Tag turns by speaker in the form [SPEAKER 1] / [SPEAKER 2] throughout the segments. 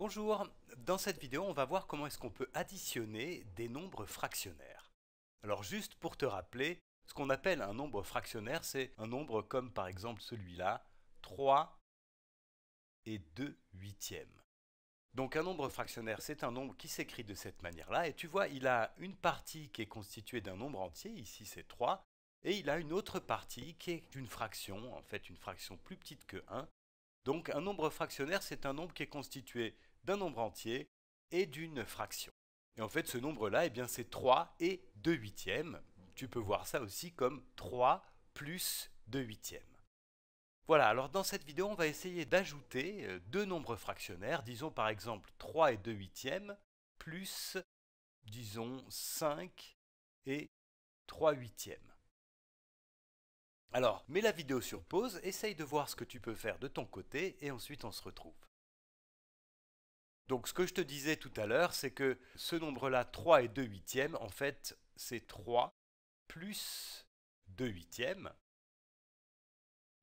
[SPEAKER 1] Bonjour, dans cette vidéo on va voir comment est-ce qu'on peut additionner des nombres fractionnaires. Alors juste pour te rappeler, ce qu'on appelle un nombre fractionnaire c'est un nombre comme par exemple celui-là, 3 et 2 huitièmes. Donc un nombre fractionnaire c'est un nombre qui s'écrit de cette manière-là et tu vois il a une partie qui est constituée d'un nombre entier, ici c'est 3, et il a une autre partie qui est une fraction, en fait une fraction plus petite que 1. Donc un nombre fractionnaire c'est un nombre qui est constitué d'un nombre entier et d'une fraction. Et en fait, ce nombre-là, eh c'est 3 et 2 huitièmes. Tu peux voir ça aussi comme 3 plus 2 huitièmes. Voilà, alors dans cette vidéo, on va essayer d'ajouter euh, deux nombres fractionnaires, disons par exemple 3 et 2 huitièmes, plus, disons, 5 et 3 huitièmes. Alors, mets la vidéo sur pause, essaye de voir ce que tu peux faire de ton côté, et ensuite on se retrouve. Donc ce que je te disais tout à l'heure, c'est que ce nombre-là, 3 et 2 huitièmes, en fait, c'est 3 plus 2 huitièmes.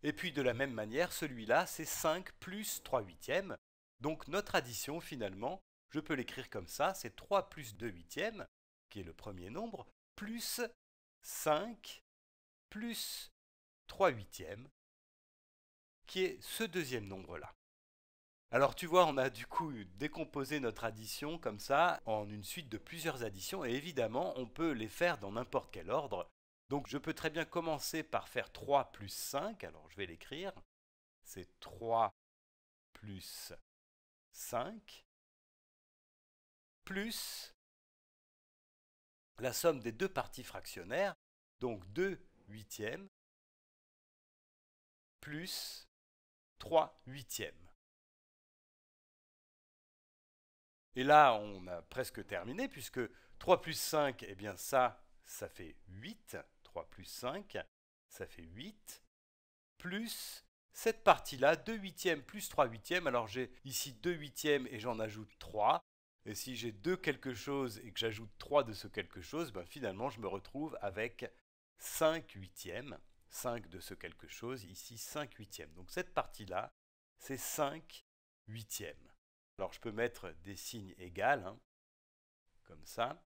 [SPEAKER 1] Et puis de la même manière, celui-là, c'est 5 plus 3 huitièmes. Donc notre addition, finalement, je peux l'écrire comme ça, c'est 3 plus 2 huitièmes, qui est le premier nombre, plus 5 plus 3 huitièmes, qui est ce deuxième nombre-là. Alors tu vois, on a du coup décomposé notre addition comme ça en une suite de plusieurs additions et évidemment on peut les faire dans n'importe quel ordre. Donc je peux très bien commencer par faire 3 plus 5, alors je vais l'écrire. C'est 3 plus 5 plus la somme des deux parties fractionnaires, donc 2 huitièmes plus 3 huitièmes. Et là, on a presque terminé, puisque 3 plus 5, eh bien ça, ça fait 8. 3 plus 5, ça fait 8. Plus cette partie-là, 2 huitièmes plus 3 huitièmes. Alors j'ai ici 2 huitièmes et j'en ajoute 3. Et si j'ai 2 quelque chose et que j'ajoute 3 de ce quelque chose, ben finalement je me retrouve avec 5 huitièmes. 5 de ce quelque chose, ici 5 huitièmes. Donc cette partie-là, c'est 5 huitièmes. Alors je peux mettre des signes égales, hein, comme ça.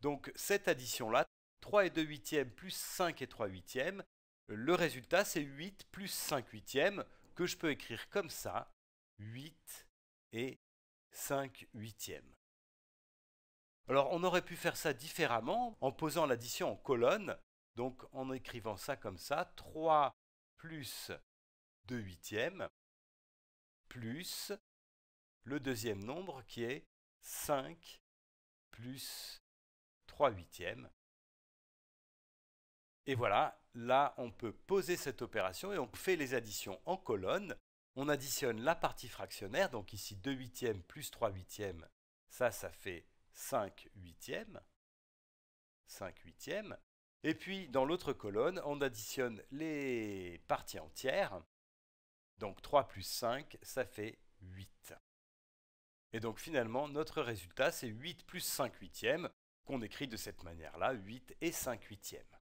[SPEAKER 1] Donc cette addition-là, 3 et 2 huitièmes plus 5 et 3 huitièmes, le résultat c'est 8 plus 5 huitièmes, que je peux écrire comme ça, 8 et 5 huitièmes. Alors on aurait pu faire ça différemment en posant l'addition en colonne, donc en écrivant ça comme ça, 3 plus 2 huitièmes plus le deuxième nombre qui est 5 plus 3 huitièmes. Et voilà, là on peut poser cette opération et on fait les additions en colonne. On additionne la partie fractionnaire, donc ici 2 huitièmes plus 3 huitièmes, ça, ça fait 5 huitièmes. 5 huitièmes. Et puis dans l'autre colonne, on additionne les parties entières. Donc 3 plus 5, ça fait 8. Et donc finalement, notre résultat, c'est 8 plus 5 huitièmes, qu'on écrit de cette manière-là, 8 et 5 huitièmes.